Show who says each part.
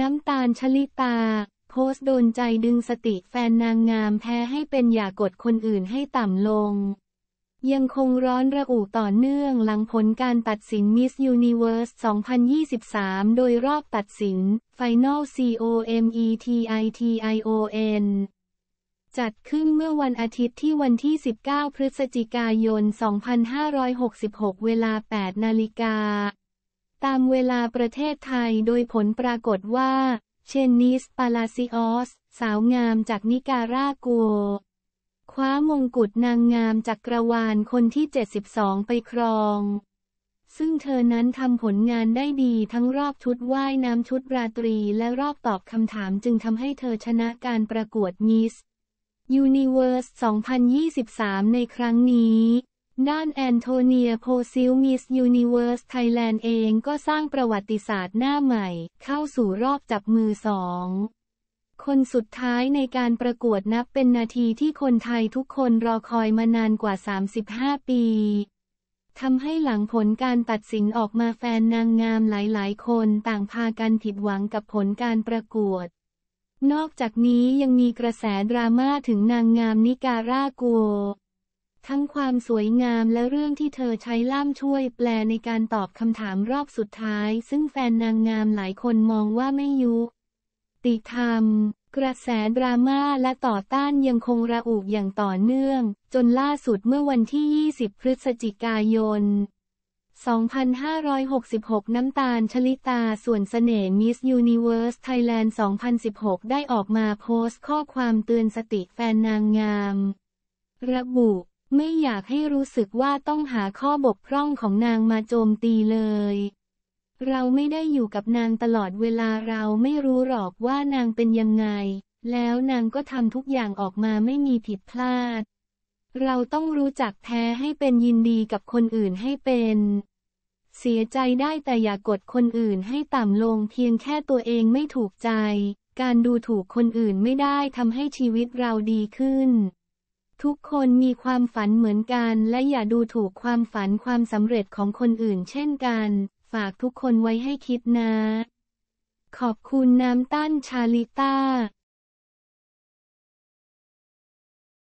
Speaker 1: น้ำตาลชลิตา โพสต์โดนใจดึงสติแฟนนางงามแพ้ให้เป็นอย่ากดคนอื่นให้ต่ำลง ยังคงร้อนระอุต่อเนื่องหลังผลการตัดสินมิสยูนิเวิร์ส 2023 โดยรอบตัดสิน Final COMETITION จัดขึ้นเมื่อวันอาทิตย์ที่วันที่ 19 พฤศจิกายน 2566 เวลา 8 นาฬิกาตามเวลาประเทศไทยโดยผลปรากฏว่า เชนนิสปาลาซิออสสาวงามจากนิการากัว คว้ามงกุฎนางงามจากกรวานคนที่ 72 ไปครอง ซึ่งเธอนั้นทำผลงานได้ดีทั้งรอบชุดว่ายน้ำชุดราตรีและรอบตอบคำถามจึงทำให้เธอชนะการประกวดมิส ยูนิเวอร์ส 2023 ในครั้งนี้ด้านแอนโทเนียโพซิลมิสยูนิเวอร์สไทยแลนด์เองก็สร้างประวัติศาสตร์หน้าใหม่ เข้าสู่รอบจับมือสอง คนสุดท้ายในการประกวดนับเป็นนาทีที่คนไทยทุกคนรอคอยมานานกว่า 35 ปีทำให้หลังผลการตัดสินออกมาแฟนนางงามหลายๆ คนต่างพากันผิดหวังกับผลการประกวด นอกจากนี้ยังมีกระแสดราม่าถึงนางงามนิการากัวทั้งความสวยงามและเรื่องที่เธอใช้ล่ามช่วยแปลในการตอบคำถามรอบสุดท้าย ซึ่งแฟนนางงามหลายคนมองว่าไม่ยุติธรรม กระแสดราม่าและต่อต้านยังคงระอุอย่างต่อเนื่อง จนล่าสุดเมื่อวันที่ 20 พฤศจิกายน 2566 น้ำตาลชลิตา ส่วนเสน่ห์มิสยูนิเวอร์สไทยแลนด์ 2016 ได้ออกมาโพสต์ข้อความเตือนสติแฟนนางงาม ระบุไม่อยากให้รู้สึกว่าต้องหาข้อบกพร่องของนางมาโจมตีเลย เราไม่ได้อยู่กับนางตลอดเวลาเราไม่รู้หรอกว่านางเป็นยังไง แล้วนางก็ทำทุกอย่างออกมาไม่มีผิดพลาด เราต้องรู้จักแท้ให้เป็นยินดีกับคนอื่นให้เป็น เสียใจได้แต่อย่ากดคนอื่นให้ต่ำลง เพียงแค่ตัวเองไม่ถูกใจ การดูถูกคนอื่นไม่ได้ทำให้ชีวิตเราดีขึ้นทุกคนมีความฝันเหมือนกันและอย่าดูถูกความฝันความสำเร็จของคนอื่นเช่นกัน ฝากทุกคนไว้ให้คิดนะ ขอบคุณน้ำต้านชาลิต้า